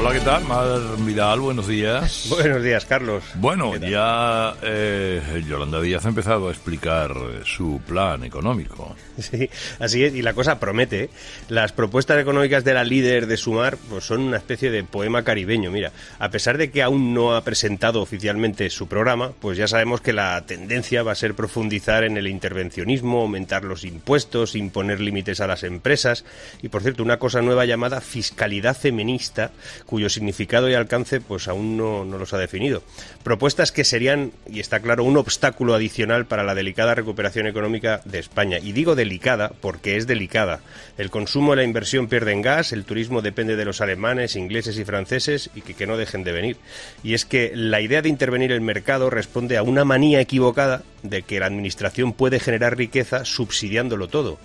Hola, ¿qué tal? Mar Vidal, buenos días. Buenos días, Carlos. Bueno, ya eh, Yolanda Díaz ha empezado a explicar su plan económico. Sí, así es, y la cosa promete. ¿eh? Las propuestas económicas de la líder de Sumar pues, son una especie de poema caribeño. Mira, a pesar de que aún no ha presentado oficialmente su programa, pues ya sabemos que la tendencia va a ser profundizar en el intervencionismo, aumentar los impuestos, imponer límites a las empresas. Y por cierto, una cosa nueva llamada fiscalidad feminista cuyo significado y alcance pues aún no, los ha definido. Propuestas que serían, y está claro, un obstáculo adicional para la delicada recuperación económica de España. Y digo delicada porque es delicada. El consumo y la inversión pierden gas, el turismo depende de los alemanes, ingleses y franceses y que, que no dejen de venir. Y es que la idea de intervenir el mercado responde a una manía equivocada de que la administración puede generar riqueza subsidiándolo todo.